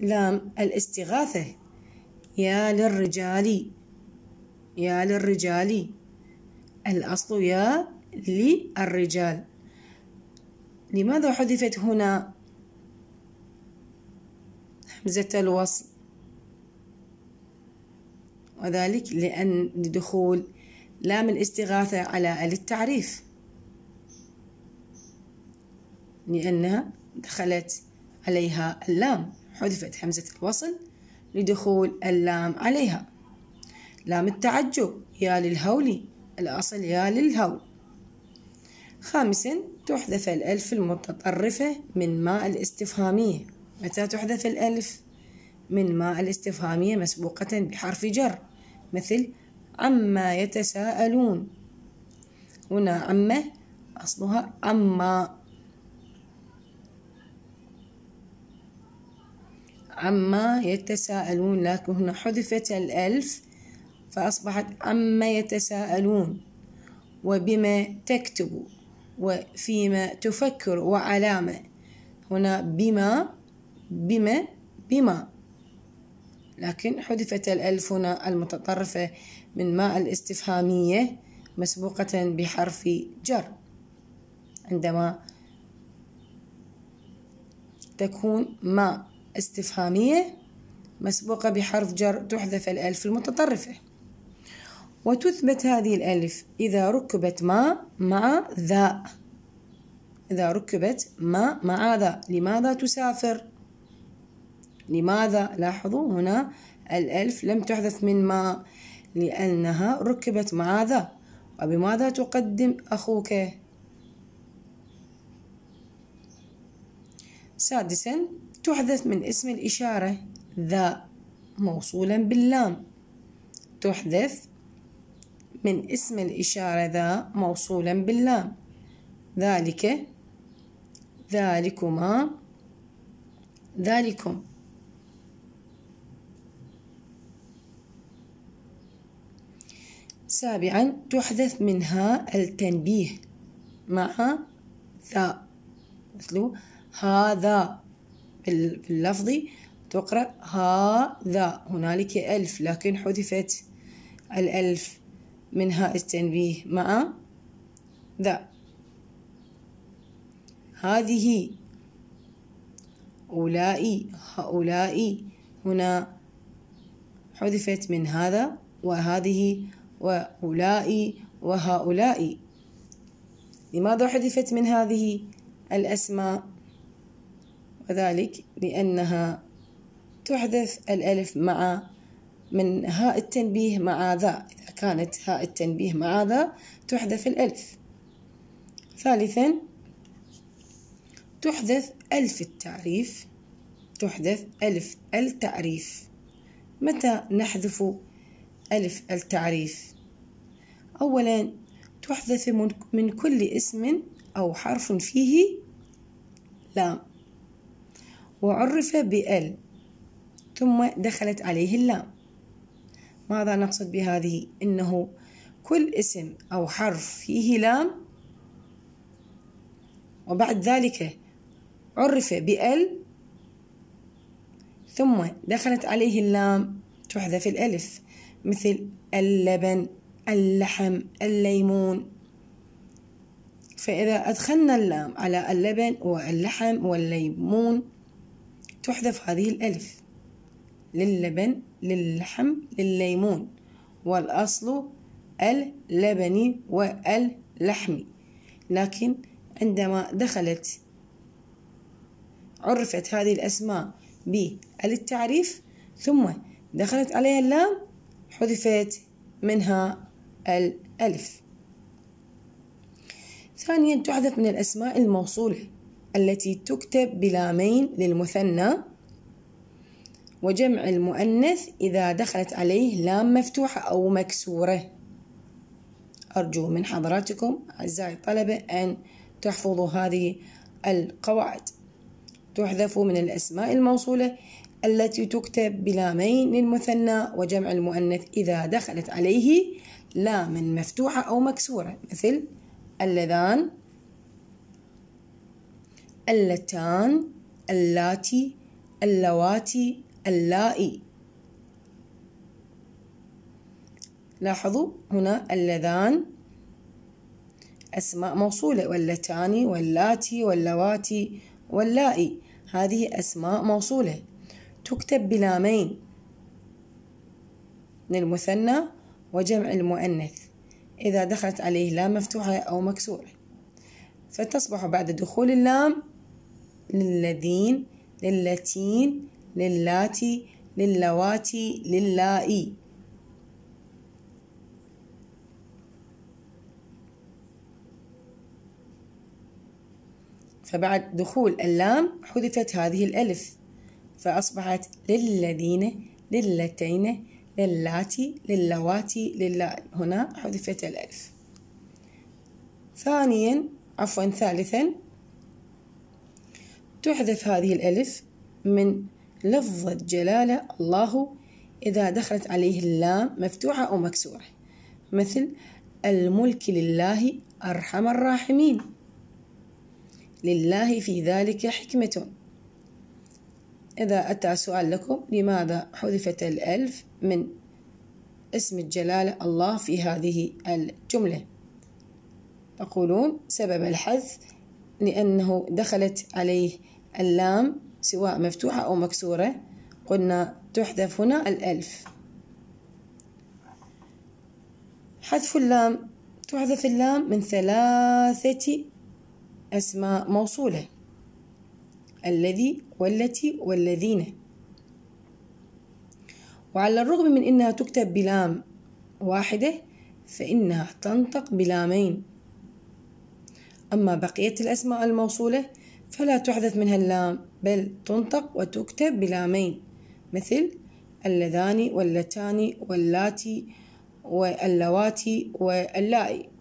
لام الاستغاثة يا للرجال يا للرجال الأصل يا للرجال لماذا حذفت هنا حمزة الوصل وذلك لأن لدخول لام الاستغاثة على التعريف لأنها دخلت عليها اللام حذفت همزة الوصل لدخول اللام عليها لام التعجب يا للهول الأصل يا للهول خامسا تحذف الألف المتطرفة من ماء الاستفهامية متى تحذف الألف؟ من ماء الاستفهامية مسبوقة بحرف جر مثل عما يتساءلون هنا عما أصلها عما عما يتساءلون لكن هنا حذفت الألف فأصبحت عما يتساءلون وبما تكتب وفيما تفكر وعلامة هنا بما بما بما لكن حذفت الألف هنا المتطرفة من ماء الاستفهامية مسبوقة بحرف جر عندما تكون ما استفهامية مسبوقة بحرف جر تحذف الألف المتطرفة وتثبت هذه الألف إذا ركبت ما مع ذا إذا ركبت ما مع ذا لماذا تسافر لماذا لاحظوا هنا الألف لم تحذف من ما لأنها ركبت مع ذا وبماذا تقدم أخوك سادسا تحدث من اسم الإشارة ذا موصولا باللام تحدث من اسم الإشارة ذا موصولا باللام ذلك ذلكما ذلكم سابعا تحدث منها التنبيه مع ذا مثل هذا في اللفظي تقرأ هذا هنالك ألف لكن حذفت الألف من هاء التنبيه مع ذا هذه أولئي هؤلاء هنا حذفت من هذا وهذه وأولئي وهؤلاء لماذا حذفت من هذه الأسماء وذلك لأنها تحدث الألف مع من هاء التنبيه مع ذا إذا كانت هاء التنبيه مع ذا تحذف الألف ثالثا تحذف ألف التعريف تحذف ألف التعريف متى نحذف ألف التعريف أولا تحذف من كل اسم أو حرف فيه لام وعرف بال ثم دخلت عليه اللام ماذا نقصد بهذه انه كل اسم او حرف فيه لام وبعد ذلك عرف بال ثم دخلت عليه اللام تحذف الالف مثل اللبن اللحم الليمون فإذا أدخلنا اللام على اللبن واللحم والليمون تحذف هذه الألف للبن للحم للليمون والأصل اللبني واللحمي لكن عندما دخلت عرفت هذه الأسماء بالتعريف ثم دخلت عليها اللام حذفت منها الألف ثانيا تحذف من الأسماء الموصولة التي تكتب بلامين للمثنى وجمع المؤنث إذا دخلت عليه لام مفتوحة أو مكسورة أرجو من حضراتكم أعزائي الطلبة أن تحفظوا هذه القواعد تحذف من الأسماء الموصولة التي تكتب بلامين للمثنى وجمع المؤنث إذا دخلت عليه لام مفتوحة أو مكسورة مثل اللذان اللتان اللاتي اللواتي اللائي لاحظوا هنا اللذان أسماء موصولة واللتان واللاتي واللواتي واللائي هذه أسماء موصولة تكتب بلامين للمثنى وجمع المؤنث إذا دخلت عليه لام مفتوحة أو مكسورة فتصبح بعد دخول اللام للذين للتين للاتي للواتي للائي فبعد دخول اللام حذفت هذه الألف فأصبحت للذين للتين للاتي للواتي للا هنا حذفت الألف ثانيا عفوا ثالثا تحذف هذه الألف من لفظة جلالة الله إذا دخلت عليه اللام مفتوحة أو مكسورة مثل الملك لله أرحم الراحمين لله في ذلك حكمة إذا أتى سؤال لكم لماذا حذفت الألف من اسم الجلالة الله في هذه الجملة تقولون سبب الحذف لأنه دخلت عليه اللام سواء مفتوحة أو مكسورة قلنا تحذف هنا الألف حذف اللام تحذف اللام من ثلاثة أسماء موصولة الذي والتي والذين وعلى الرغم من أنها تكتب بلام واحدة فإنها تنطق بلامين أما بقية الأسماء الموصولة فلا تحدث منها اللام بل تنطق وتكتب بلامين مثل اللذان واللتان واللاتي واللواتي واللائي